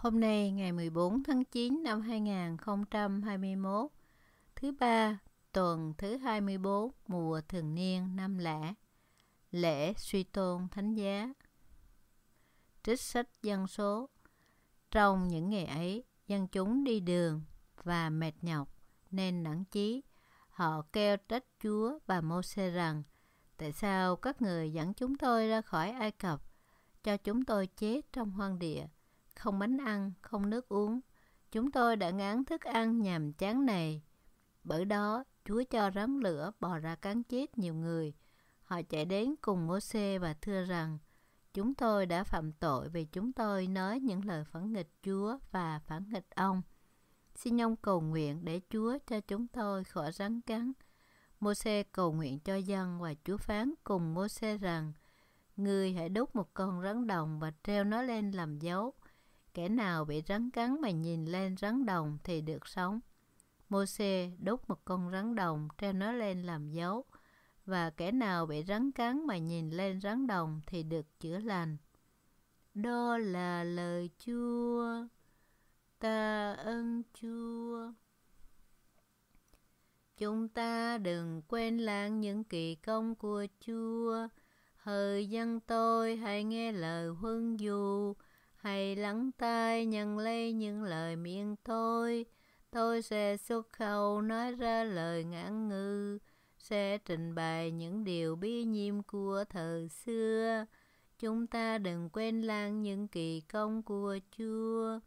Hôm nay ngày 14 tháng 9 năm 2021, thứ ba, tuần thứ 24 mùa thường niên năm lẻ, lễ suy tôn thánh giá. Trích sách dân số Trong những ngày ấy, dân chúng đi đường và mệt nhọc nên nản chí. Họ kêu trách Chúa và Mô-xê rằng, tại sao các người dẫn chúng tôi ra khỏi Ai Cập, cho chúng tôi chết trong hoang địa – không bánh ăn, không nước uống. Chúng tôi đã ngán thức ăn nhàm chán này. Bởi đó, Chúa cho rắn lửa bò ra cắn chết nhiều người. Họ chạy đến cùng mô xê và thưa rằng, Chúng tôi đã phạm tội vì chúng tôi nói những lời phản nghịch Chúa và phản nghịch ông. Xin ông cầu nguyện để Chúa cho chúng tôi khỏi rắn cắn. Mô-xê cầu nguyện cho dân và Chúa phán cùng Mô-xê rằng người hãy đúc một con rắn đồng và treo nó lên làm dấu Kẻ nào bị rắn cắn mà nhìn lên rắn đồng thì được sống. Môi-se đốt một con rắn đồng treo nó lên làm dấu và kẻ nào bị rắn cắn mà nhìn lên rắn đồng thì được chữa lành. Đó là lời Chúa. Ta ơn Chúa. Chúng ta đừng quên lãng những kỳ công của Chúa. Hỡi dân tôi hãy nghe lời huân dụ Hãy lắng tai nhận lấy những lời miệng tôi. Tôi sẽ xuất khẩu nói ra lời ngạn ngư, sẽ trình bày những điều bí nhiệm của thời xưa. Chúng ta đừng quên lan những kỳ công của Chúa.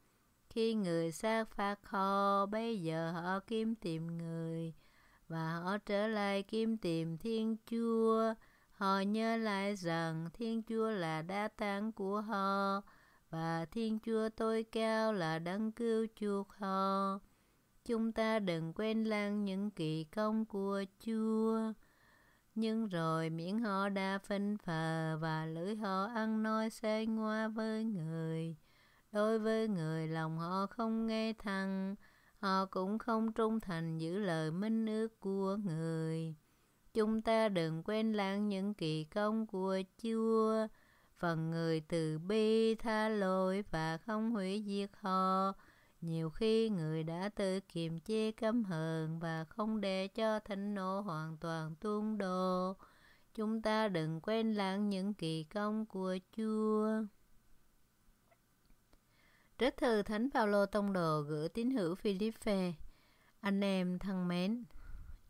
Khi người xác phạt họ, bây giờ họ kiếm tìm người, và họ trở lại kiếm tìm Thiên Chúa. Họ nhớ lại rằng Thiên Chúa là đá tán của họ, và Thiên Chúa tôi cao là đấng cứu chuộc họ. Chúng ta đừng quên lãng những kỳ công của Chúa. Nhưng rồi miệng họ đã phân phờ và lưỡi họ ăn nói xê ngoa với người. Đối với người lòng họ không nghe thằng, họ cũng không trung thành giữ lời minh ước của người. Chúng ta đừng quên lãng những kỳ công của Chúa phần người từ bi tha lỗi và không hủy diệt họ nhiều khi người đã tự kiềm chế căm hờn và không để cho thánh nộ hoàn toàn tuôn đổ chúng ta đừng quên lãng những kỳ công của chúa Trích thư Thánh Phaolô tông đồ gửi tín hữu Philippe. Anh em thân mến,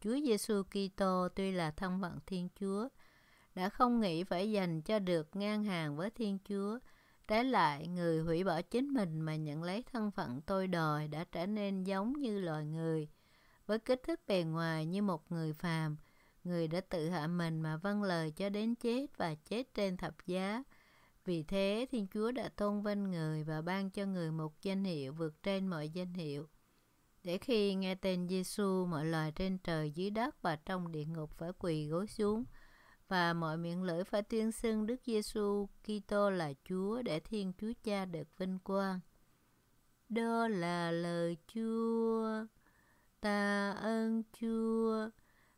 Chúa Giêsu Kitô tuy là thân phận Thiên Chúa, đã không nghĩ phải dành cho được ngang hàng với Thiên Chúa. Trái lại, người hủy bỏ chính mình mà nhận lấy thân phận tôi đòi đã trở nên giống như loài người. Với kích thước bề ngoài như một người phàm, người đã tự hạ mình mà vâng lời cho đến chết và chết trên thập giá. Vì thế, Thiên Chúa đã tôn vinh người và ban cho người một danh hiệu vượt trên mọi danh hiệu. Để khi nghe tên Giêsu, mọi loài trên trời dưới đất và trong địa ngục phải quỳ gối xuống – và mọi miệng lưỡi phải tuyên xưng Đức Giêsu Kitô là Chúa để Thiên Chúa Cha được vinh quang. Đó là lời Chúa. Ta ơn Chúa.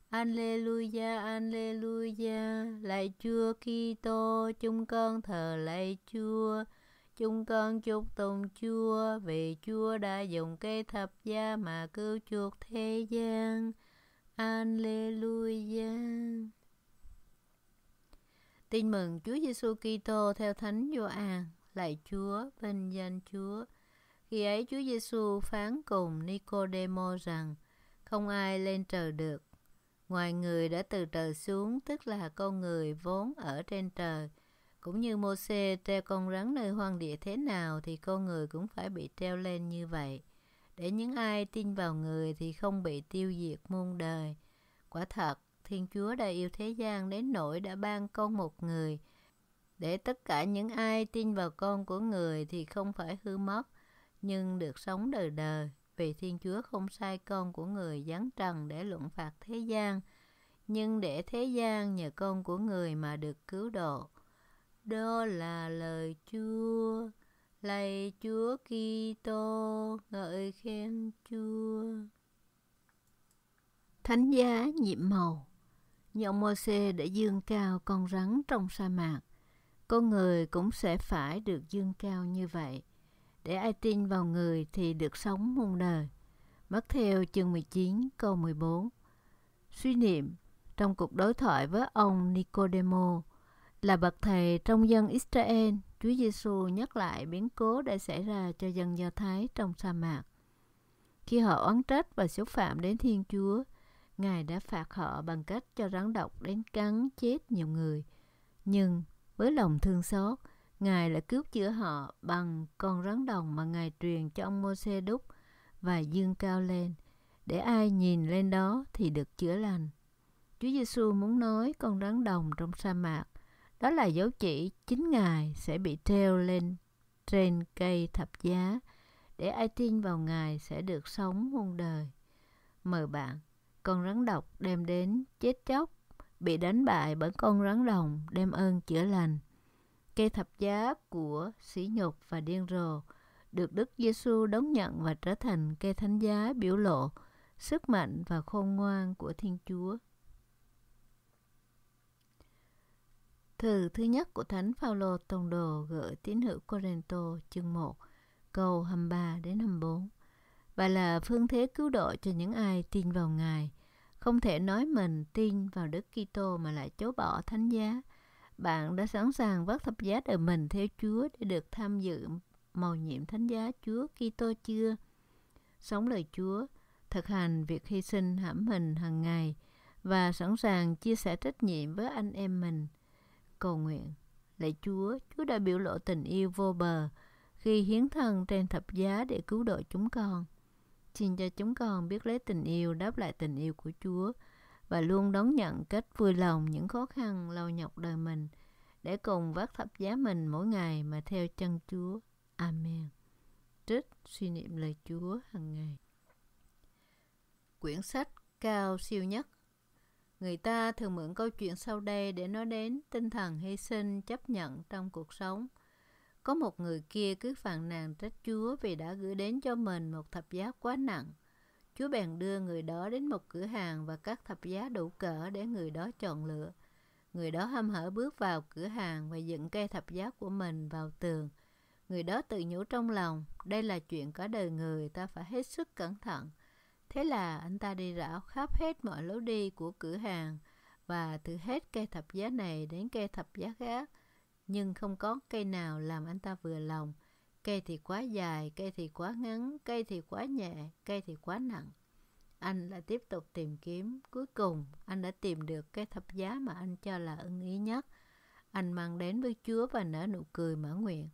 Alleluia, Alleluia, lạy Chúa Kitô, chúng con thờ lạy Chúa. Chúng con chúc tụng Chúa vì Chúa đã dùng cây thập giá mà cứu chuộc thế gian. Alleluia. Tin mừng Chúa Giêsu Kitô theo Thánh Gioan, lạy Chúa, vinh danh Chúa. Khi ấy Chúa Giêsu phán cùng Nicodemo rằng: Không ai lên trời được ngoài người đã từ trời xuống, tức là con người vốn ở trên trời. Cũng như Môse treo con rắn nơi hoang địa thế nào thì con người cũng phải bị treo lên như vậy. Để những ai tin vào người thì không bị tiêu diệt muôn đời. Quả thật, Thiên Chúa đã yêu thế gian đến nỗi đã ban con một người, để tất cả những ai tin vào con của người thì không phải hư mất, nhưng được sống đời đời, vì Thiên Chúa không sai con của người giáng trần để luận phạt thế gian, nhưng để thế gian nhờ con của người mà được cứu độ. Đó là lời Chúa, lạy Chúa Kitô, ngợi khen Chúa. Thánh giá nhiệm màu Nhộng Mô-xê đã dương cao con rắn trong sa mạc. Con người cũng sẽ phải được dương cao như vậy. Để ai tin vào người thì được sống muôn đời. Mất theo chương 19 câu 14. Suy niệm trong cuộc đối thoại với ông Nicodemo là bậc thầy trong dân Israel, Chúa Giêsu nhắc lại biến cố đã xảy ra cho dân Do Thái trong sa mạc. Khi họ oán trách và xúc phạm đến Thiên Chúa, Ngài đã phạt họ bằng cách cho rắn độc đến cắn chết nhiều người. Nhưng với lòng thương xót, Ngài lại cứu chữa họ bằng con rắn đồng mà Ngài truyền cho ông Môi-se đúc và dương cao lên, để ai nhìn lên đó thì được chữa lành. Chúa Giêsu muốn nói con rắn đồng trong sa mạc, đó là dấu chỉ chính Ngài sẽ bị treo lên trên cây thập giá, để ai tin vào Ngài sẽ được sống muôn đời. Mời bạn con rắn độc đem đến chết chóc, bị đánh bại bởi con rắn đồng đem ơn chữa lành. Cây thập giá của sĩ nhục và điên rồ được Đức Giêsu đón nhận và trở thành cây thánh giá biểu lộ sức mạnh và khôn ngoan của Thiên Chúa. Thư thứ nhất của Thánh Phaolô Tông Đồ gửi tín hữu Corinto chương 1, câu 23 đến 24 và là phương thế cứu độ cho những ai tin vào Ngài không thể nói mình tin vào Đức Kitô mà lại chối bỏ thánh giá. Bạn đã sẵn sàng vác thập giá đời mình theo Chúa để được tham dự màu nhiệm thánh giá Chúa Kitô chưa? Sống lời Chúa, thực hành việc hy sinh hãm mình hàng ngày và sẵn sàng chia sẻ trách nhiệm với anh em mình. Cầu nguyện, lạy Chúa, Chúa đã biểu lộ tình yêu vô bờ khi hiến thân trên thập giá để cứu độ chúng con xin cho chúng con biết lấy tình yêu đáp lại tình yêu của Chúa và luôn đón nhận cách vui lòng những khó khăn lâu nhọc đời mình để cùng vác thập giá mình mỗi ngày mà theo chân Chúa. Amen. Trích suy niệm lời Chúa hàng ngày. Quyển sách cao siêu nhất Người ta thường mượn câu chuyện sau đây để nói đến tinh thần hy sinh chấp nhận trong cuộc sống – có một người kia cứ phàn nàn trách Chúa vì đã gửi đến cho mình một thập giá quá nặng. Chúa bèn đưa người đó đến một cửa hàng và các thập giá đủ cỡ để người đó chọn lựa. Người đó hâm hở bước vào cửa hàng và dựng cây thập giá của mình vào tường. Người đó tự nhủ trong lòng, đây là chuyện có đời người, ta phải hết sức cẩn thận. Thế là anh ta đi rảo khắp hết mọi lối đi của cửa hàng và thử hết cây thập giá này đến cây thập giá khác nhưng không có cây nào làm anh ta vừa lòng. Cây thì quá dài, cây thì quá ngắn, cây thì quá nhẹ, cây thì quá nặng. Anh lại tiếp tục tìm kiếm. Cuối cùng, anh đã tìm được cái thập giá mà anh cho là ưng ý nhất. Anh mang đến với Chúa và nở nụ cười mở nguyện.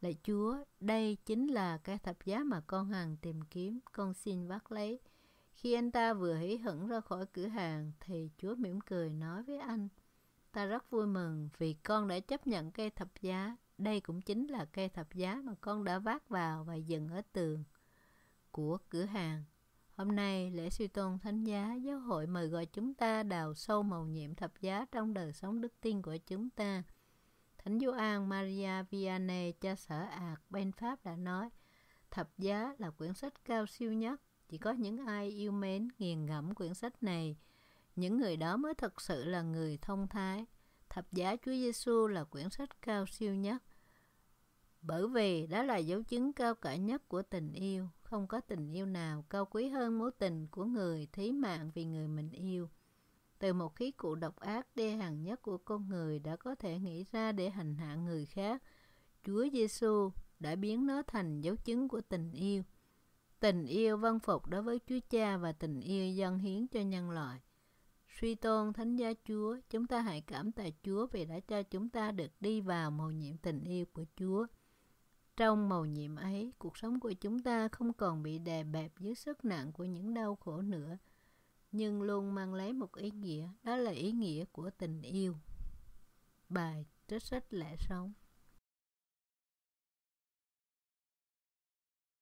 Lạy Chúa, đây chính là cái thập giá mà con hàng tìm kiếm, con xin vác lấy. Khi anh ta vừa hí hửng ra khỏi cửa hàng thì Chúa mỉm cười nói với anh – ta rất vui mừng vì con đã chấp nhận cây thập giá. Đây cũng chính là cây thập giá mà con đã vác vào và dựng ở tường của cửa hàng. Hôm nay, lễ suy tôn thánh giá, giáo hội mời gọi chúng ta đào sâu màu nhiệm thập giá trong đời sống đức tin của chúng ta. Thánh Gioan Maria Vianney, cha sở ạc bên Pháp đã nói, Thập giá là quyển sách cao siêu nhất, chỉ có những ai yêu mến, nghiền ngẫm quyển sách này – những người đó mới thật sự là người thông thái. Thập giá Chúa Giêsu là quyển sách cao siêu nhất. Bởi vì đó là dấu chứng cao cả nhất của tình yêu. Không có tình yêu nào cao quý hơn mối tình của người thí mạng vì người mình yêu. Từ một khí cụ độc ác đê hằng nhất của con người đã có thể nghĩ ra để hành hạ người khác, Chúa Giêsu đã biến nó thành dấu chứng của tình yêu. Tình yêu vân phục đối với Chúa Cha và tình yêu dân hiến cho nhân loại. Suy tôn Thánh Giá Chúa, chúng ta hãy cảm tạ Chúa vì đã cho chúng ta được đi vào mầu nhiệm tình yêu của Chúa. Trong mầu nhiệm ấy, cuộc sống của chúng ta không còn bị đè bẹp dưới sức nặng của những đau khổ nữa, nhưng luôn mang lấy một ý nghĩa, đó là ý nghĩa của tình yêu. Bài Trích sách Lẽ Sống